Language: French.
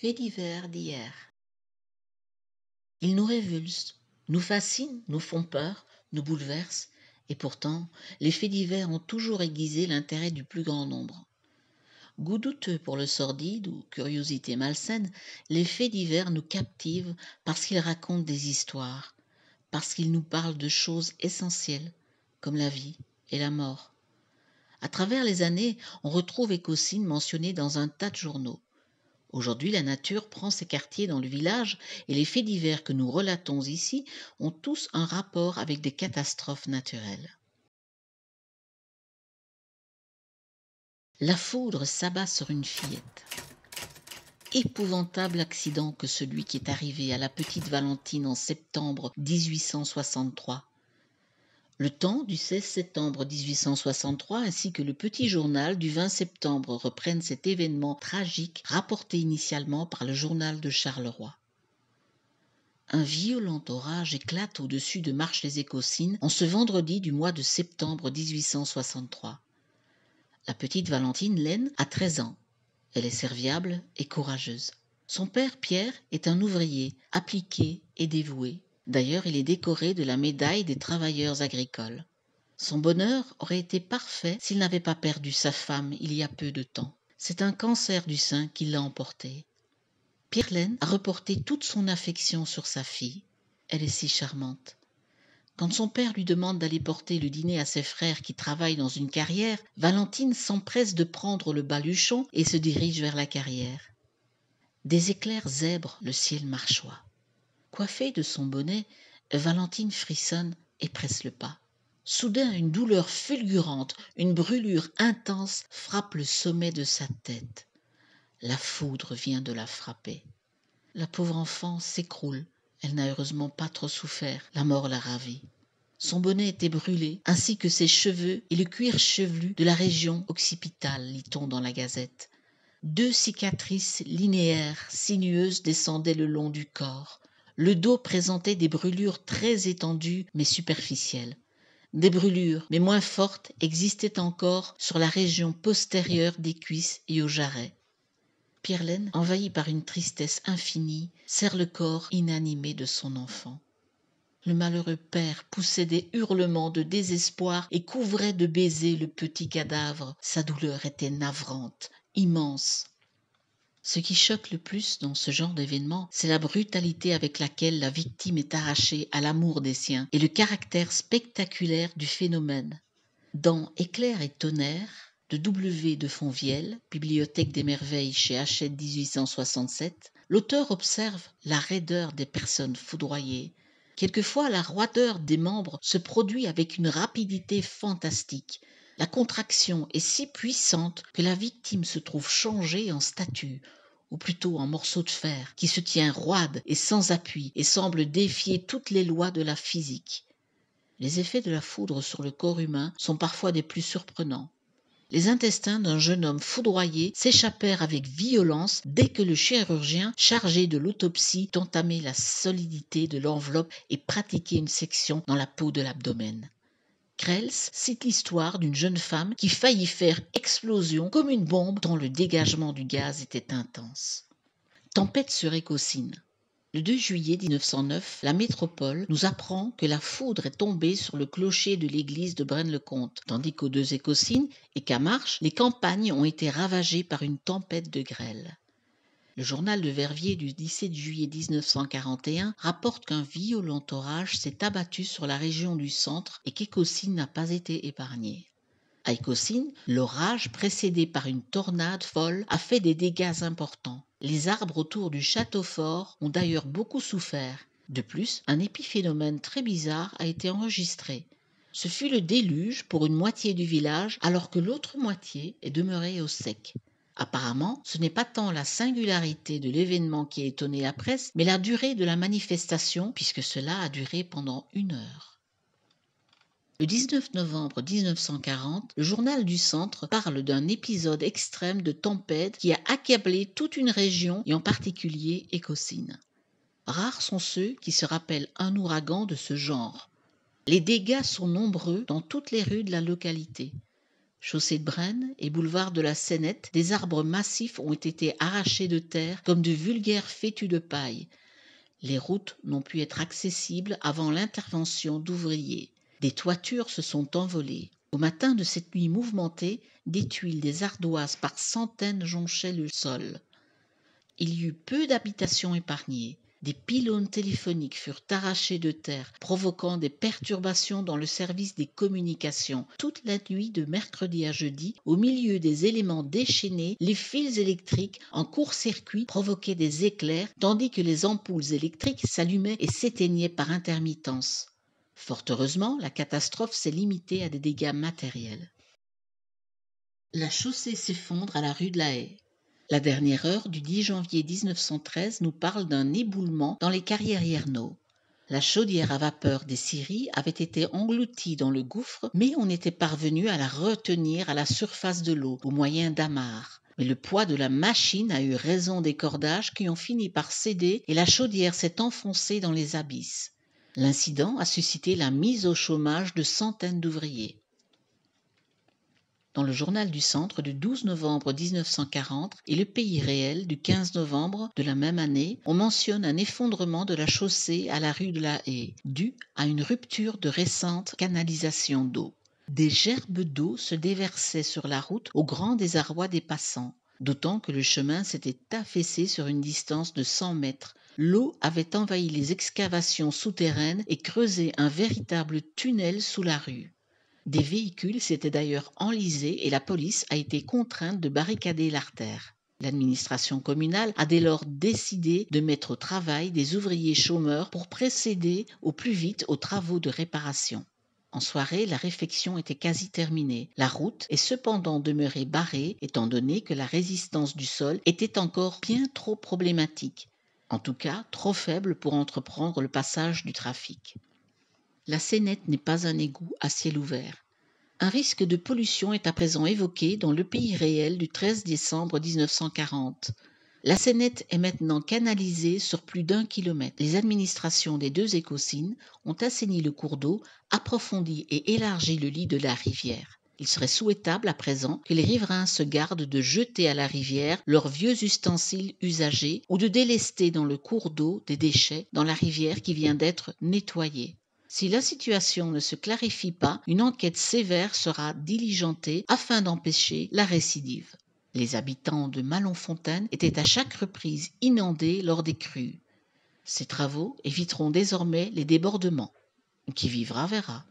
Faits divers d'hier. Ils nous révulsent, nous fascinent, nous font peur, nous bouleversent, et pourtant, les faits divers ont toujours aiguisé l'intérêt du plus grand nombre. Goût douteux pour le sordide ou curiosité malsaine, les faits divers nous captivent parce qu'ils racontent des histoires, parce qu'ils nous parlent de choses essentielles, comme la vie et la mort. À travers les années, on retrouve Écosine mentionné dans un tas de journaux. Aujourd'hui, la nature prend ses quartiers dans le village et les faits divers que nous relatons ici ont tous un rapport avec des catastrophes naturelles. La foudre s'abat sur une fillette. Épouvantable accident que celui qui est arrivé à la petite Valentine en septembre 1863 le Temps du 16 septembre 1863 ainsi que le Petit Journal du 20 septembre reprennent cet événement tragique rapporté initialement par le journal de Charleroi. Un violent orage éclate au-dessus de marche les écossines en ce vendredi du mois de septembre 1863. La petite Valentine Laine a 13 ans. Elle est serviable et courageuse. Son père Pierre est un ouvrier appliqué et dévoué. D'ailleurs, il est décoré de la médaille des travailleurs agricoles. Son bonheur aurait été parfait s'il n'avait pas perdu sa femme il y a peu de temps. C'est un cancer du sein qui l'a emporté. Pirlaine a reporté toute son affection sur sa fille. Elle est si charmante. Quand son père lui demande d'aller porter le dîner à ses frères qui travaillent dans une carrière, Valentine s'empresse de prendre le baluchon et se dirige vers la carrière. Des éclairs zèbrent le ciel marchois coiffée de son bonnet valentine frissonne et presse le pas soudain une douleur fulgurante une brûlure intense frappe le sommet de sa tête la foudre vient de la frapper la pauvre enfant s'écroule elle n'a heureusement pas trop souffert la mort l'a ravie son bonnet était brûlé ainsi que ses cheveux et le cuir chevelu de la région occipitale lit-on dans la gazette deux cicatrices linéaires sinueuses descendaient le long du corps le dos présentait des brûlures très étendues mais superficielles. Des brûlures, mais moins fortes, existaient encore sur la région postérieure des cuisses et aux jarrets. Pierlaine, envahie par une tristesse infinie, serre le corps inanimé de son enfant. Le malheureux père poussait des hurlements de désespoir et couvrait de baisers le petit cadavre. Sa douleur était navrante, immense, ce qui choque le plus dans ce genre d'événement, c'est la brutalité avec laquelle la victime est arrachée à l'amour des siens et le caractère spectaculaire du phénomène. Dans Éclair et tonnerre, de W. de Fonvielle, Bibliothèque des merveilles chez Hachette 1867, l'auteur observe la raideur des personnes foudroyées. Quelquefois, la roideur des membres se produit avec une rapidité fantastique, la contraction est si puissante que la victime se trouve changée en statue, ou plutôt en morceau de fer, qui se tient roide et sans appui et semble défier toutes les lois de la physique. Les effets de la foudre sur le corps humain sont parfois des plus surprenants. Les intestins d'un jeune homme foudroyé s'échappèrent avec violence dès que le chirurgien chargé de l'autopsie entamait la solidité de l'enveloppe et pratiquait une section dans la peau de l'abdomen. Krells, cite l'histoire d'une jeune femme qui faillit faire explosion comme une bombe dont le dégagement du gaz était intense. Tempête sur Écossine. Le 2 juillet 1909, la métropole nous apprend que la foudre est tombée sur le clocher de l'église de Braine-le-Comte, tandis qu'aux deux Écossines et qu'à Marche, les campagnes ont été ravagées par une tempête de grêle. Le journal de Verviers du 17 juillet 1941 rapporte qu'un violent orage s'est abattu sur la région du centre et qu'Écossine n'a pas été épargnée. À Écossine, l'orage, précédé par une tornade folle, a fait des dégâts importants. Les arbres autour du château fort ont d'ailleurs beaucoup souffert. De plus, un épiphénomène très bizarre a été enregistré. Ce fut le déluge pour une moitié du village alors que l'autre moitié est demeurée au sec. Apparemment, ce n'est pas tant la singularité de l'événement qui a étonné la presse, mais la durée de la manifestation, puisque cela a duré pendant une heure. Le 19 novembre 1940, le journal du Centre parle d'un épisode extrême de tempête qui a accablé toute une région et en particulier Écossine. Rares sont ceux qui se rappellent un ouragan de ce genre. Les dégâts sont nombreux dans toutes les rues de la localité. Chaussée de Braine et boulevard de la Senette, des arbres massifs ont été arrachés de terre comme de vulgaires fétus de paille. Les routes n'ont pu être accessibles avant l'intervention d'ouvriers. Des toitures se sont envolées. Au matin de cette nuit mouvementée, des tuiles, des ardoises par centaines jonchaient le sol. Il y eut peu d'habitations épargnées. Des pylônes téléphoniques furent arrachés de terre, provoquant des perturbations dans le service des communications. Toute la nuit de mercredi à jeudi, au milieu des éléments déchaînés, les fils électriques en court-circuit provoquaient des éclairs, tandis que les ampoules électriques s'allumaient et s'éteignaient par intermittence. Fort heureusement, la catastrophe s'est limitée à des dégâts matériels. La chaussée s'effondre à la rue de la Haye. La dernière heure du 10 janvier 1913 nous parle d'un éboulement dans les carrières Yerno. La chaudière à vapeur des Syries avait été engloutie dans le gouffre, mais on était parvenu à la retenir à la surface de l'eau au moyen d'amarres. Mais le poids de la machine a eu raison des cordages qui ont fini par céder et la chaudière s'est enfoncée dans les abysses. L'incident a suscité la mise au chômage de centaines d'ouvriers dans le journal du Centre du 12 novembre 1940 et le Pays réel du 15 novembre de la même année, on mentionne un effondrement de la chaussée à la rue de la Haye, dû à une rupture de récente canalisation d'eau. Des gerbes d'eau se déversaient sur la route au grand désarroi des passants, d'autant que le chemin s'était affaissé sur une distance de 100 mètres l'eau avait envahi les excavations souterraines et creusé un véritable tunnel sous la rue. Des véhicules s'étaient d'ailleurs enlisés et la police a été contrainte de barricader l'artère. L'administration communale a dès lors décidé de mettre au travail des ouvriers chômeurs pour précéder au plus vite aux travaux de réparation. En soirée, la réfection était quasi terminée. La route est cependant demeurée barrée, étant donné que la résistance du sol était encore bien trop problématique, en tout cas trop faible pour entreprendre le passage du trafic la Sénette n'est pas un égout à ciel ouvert. Un risque de pollution est à présent évoqué dans le pays réel du 13 décembre 1940. La Sénette est maintenant canalisée sur plus d'un kilomètre. Les administrations des deux écocines ont assaini le cours d'eau, approfondi et élargi le lit de la rivière. Il serait souhaitable à présent que les riverains se gardent de jeter à la rivière leurs vieux ustensiles usagés ou de délester dans le cours d'eau des déchets dans la rivière qui vient d'être nettoyée. Si la situation ne se clarifie pas, une enquête sévère sera diligentée afin d'empêcher la récidive. Les habitants de Malonfontaine étaient à chaque reprise inondés lors des crues. Ces travaux éviteront désormais les débordements. Qui vivra verra.